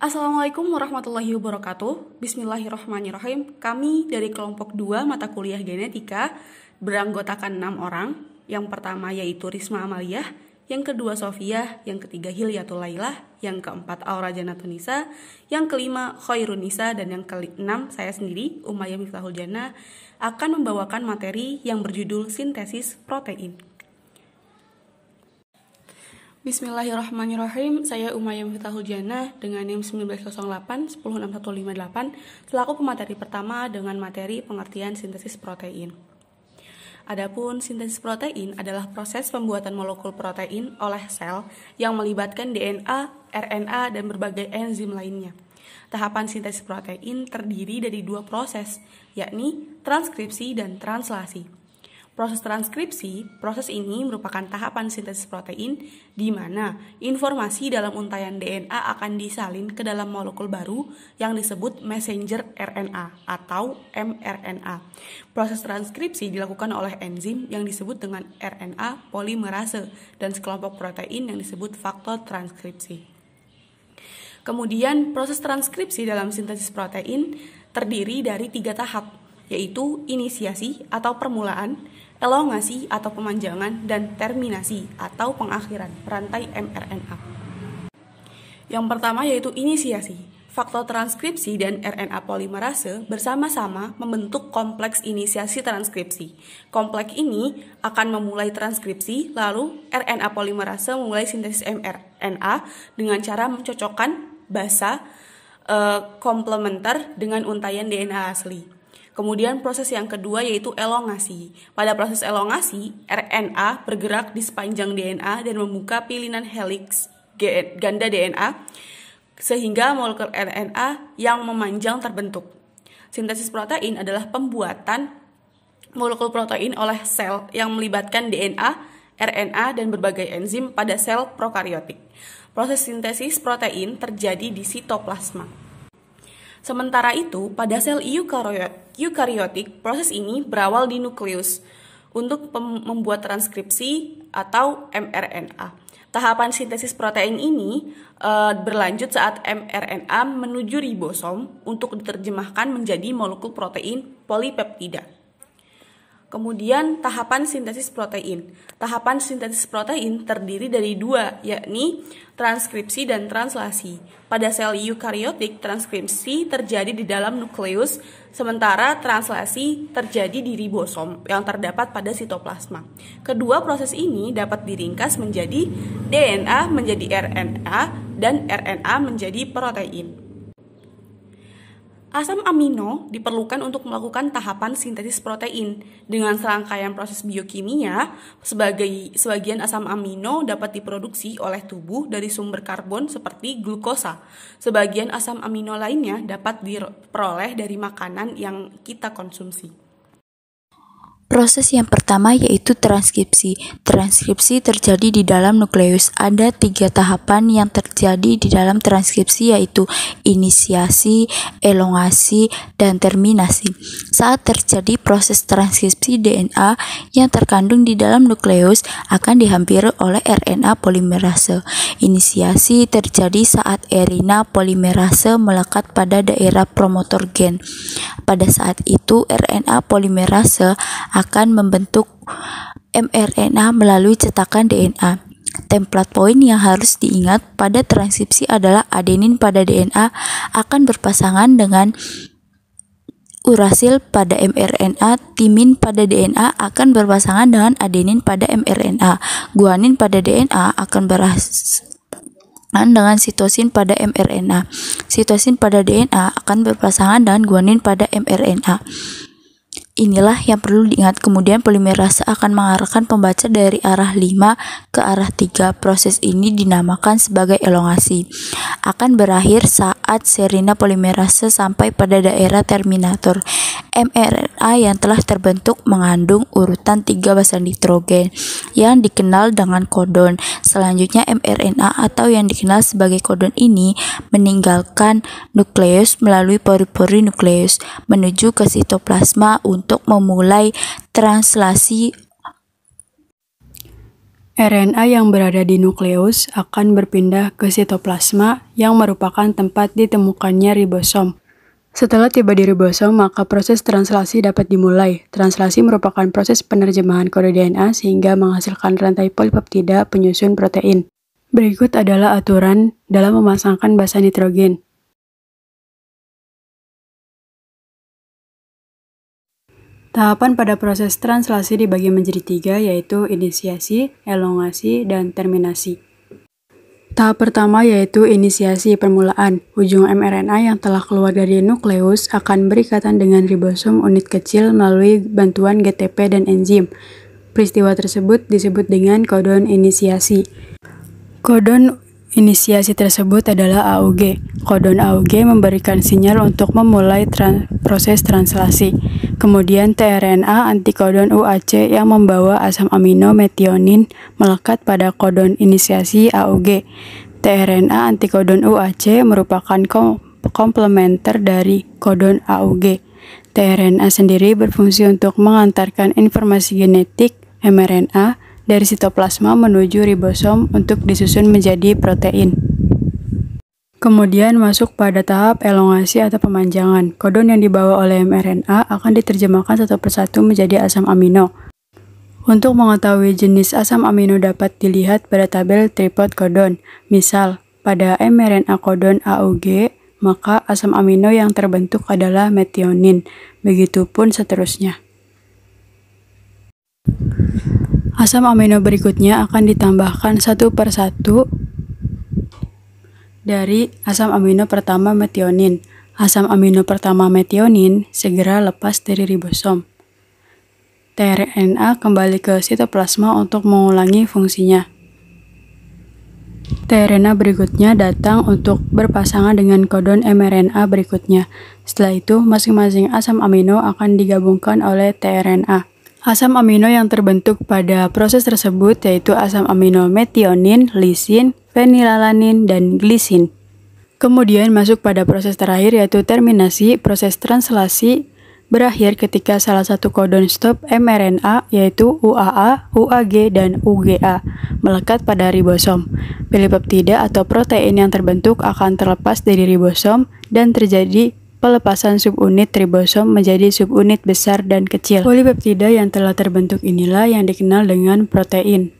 Assalamualaikum warahmatullahi wabarakatuh. Bismillahirrahmanirrahim. Kami dari kelompok 2 mata kuliah genetika beranggotakan 6 orang. Yang pertama yaitu Risma Amaliah, yang kedua Sofia, yang ketiga Hilyatul Laila, yang keempat Aura Janatunisa, yang kelima Khairunisa, dan yang keenam saya sendiri, Umayyah Miftahul Jannah akan membawakan materi yang berjudul Sintesis Protein. Bismillahirrahmanirrahim, saya Umayyah Miftah Huljana dengan NIM 1908 106158 selaku pemateri pertama dengan materi pengertian sintesis protein. Adapun sintesis protein adalah proses pembuatan molekul protein oleh sel yang melibatkan DNA, RNA, dan berbagai enzim lainnya. Tahapan sintesis protein terdiri dari dua proses, yakni transkripsi dan translasi. Proses transkripsi, proses ini merupakan tahapan sintesis protein di mana informasi dalam untayan DNA akan disalin ke dalam molekul baru yang disebut messenger RNA atau mRNA. Proses transkripsi dilakukan oleh enzim yang disebut dengan RNA polimerase dan sekelompok protein yang disebut faktor transkripsi. Kemudian, proses transkripsi dalam sintesis protein terdiri dari tiga tahap, yaitu inisiasi atau permulaan, elongasi atau pemanjangan, dan terminasi atau pengakhiran rantai mRNA. Yang pertama yaitu inisiasi. Faktor transkripsi dan RNA polimerase bersama-sama membentuk kompleks inisiasi transkripsi. Kompleks ini akan memulai transkripsi, lalu RNA polimerase memulai sintesis mRNA dengan cara mencocokkan basa eh, komplementer dengan untayan DNA asli. Kemudian proses yang kedua yaitu elongasi. Pada proses elongasi, RNA bergerak di sepanjang DNA dan membuka pilinan helix ganda DNA sehingga molekul RNA yang memanjang terbentuk. Sintesis protein adalah pembuatan molekul protein oleh sel yang melibatkan DNA, RNA, dan berbagai enzim pada sel prokariotik. Proses sintesis protein terjadi di sitoplasma. Sementara itu, pada sel eukariotik, proses ini berawal di nukleus untuk membuat transkripsi atau mRNA. Tahapan sintesis protein ini e, berlanjut saat mRNA menuju ribosom untuk diterjemahkan menjadi molekul protein polipeptida. Kemudian tahapan sintesis protein. Tahapan sintesis protein terdiri dari dua, yakni transkripsi dan translasi. Pada sel eukariotik, transkripsi terjadi di dalam nukleus, sementara translasi terjadi di ribosom yang terdapat pada sitoplasma. Kedua proses ini dapat diringkas menjadi DNA menjadi RNA dan RNA menjadi protein. Asam amino diperlukan untuk melakukan tahapan sintesis protein dengan serangkaian proses biokimia sebagai sebagian asam amino dapat diproduksi oleh tubuh dari sumber karbon seperti glukosa. Sebagian asam amino lainnya dapat diperoleh dari makanan yang kita konsumsi. Proses yang pertama yaitu transkripsi. Transkripsi terjadi di dalam nukleus. Ada tiga tahapan yang terjadi di dalam transkripsi yaitu inisiasi, elongasi, dan terminasi. Saat terjadi proses transkripsi DNA yang terkandung di dalam nukleus akan dihampiri oleh RNA polimerase. Inisiasi terjadi saat RNA polimerase melekat pada daerah promotor gen. Pada saat itu RNA polimerase akan akan membentuk mRNA melalui cetakan DNA. Template point yang harus diingat pada transkripsi adalah adenin pada DNA akan berpasangan dengan urasil pada mRNA, timin pada DNA akan berpasangan dengan adenin pada mRNA, guanin pada DNA akan berpasangan dengan sitosin pada mRNA, sitosin pada DNA akan berpasangan dengan guanin pada mRNA. Inilah yang perlu diingat kemudian polimerase akan mengarahkan pembaca dari arah 5 ke arah 3. Proses ini dinamakan sebagai elongasi. Akan berakhir saat serina polimerase sampai pada daerah terminator. mRNA yang telah terbentuk mengandung urutan 3 basa nitrogen yang dikenal dengan kodon. Selanjutnya mRNA atau yang dikenal sebagai kodon ini meninggalkan nukleus melalui pori-pori nukleus menuju ke sitoplasma untuk memulai translasi RNA yang berada di nukleus akan berpindah ke sitoplasma yang merupakan tempat ditemukannya ribosom setelah tiba di ribosom, maka proses translasi dapat dimulai. Translasi merupakan proses penerjemahan kode DNA sehingga menghasilkan rantai polipeptida penyusun protein. Berikut adalah aturan dalam memasangkan basa nitrogen. Tahapan pada proses translasi dibagi menjadi tiga, yaitu inisiasi, elongasi, dan terminasi. Tahap pertama yaitu inisiasi permulaan. Ujung mRNA yang telah keluar dari nukleus akan berikatan dengan ribosom unit kecil melalui bantuan GTP dan enzim. Peristiwa tersebut disebut dengan kodon inisiasi. Kodon Inisiasi tersebut adalah AUG. Kodon AUG memberikan sinyal untuk memulai tran proses translasi. Kemudian tRNA antikodon UAC yang membawa asam amino metionin melekat pada kodon inisiasi AUG. tRNA antikodon UAC merupakan kom komplementer dari kodon AUG. tRNA sendiri berfungsi untuk mengantarkan informasi genetik mRNA dari sitoplasma menuju ribosom untuk disusun menjadi protein. Kemudian masuk pada tahap elongasi atau pemanjangan. Kodon yang dibawa oleh mRNA akan diterjemahkan satu persatu menjadi asam amino. Untuk mengetahui jenis asam amino dapat dilihat pada tabel tripod kodon. Misal, pada mRNA kodon AUG, maka asam amino yang terbentuk adalah metionin. Begitupun seterusnya. Asam amino berikutnya akan ditambahkan satu per satu dari asam amino pertama metionin. Asam amino pertama metionin segera lepas dari ribosom. tRNA kembali ke sitoplasma untuk mengulangi fungsinya. tRNA berikutnya datang untuk berpasangan dengan kodon mRNA berikutnya. Setelah itu, masing-masing asam amino akan digabungkan oleh tRNA. Asam amino yang terbentuk pada proses tersebut yaitu asam amino metionin, lisin, fenilalanin, dan glisin. Kemudian masuk pada proses terakhir yaitu terminasi, proses translasi, berakhir ketika salah satu kodon stop mRNA yaitu UAA, UAG, dan UGA melekat pada ribosom. Polipeptida atau protein yang terbentuk akan terlepas dari ribosom dan terjadi pelepasan subunit ribosom menjadi subunit besar dan kecil. Polipeptida yang telah terbentuk inilah yang dikenal dengan protein.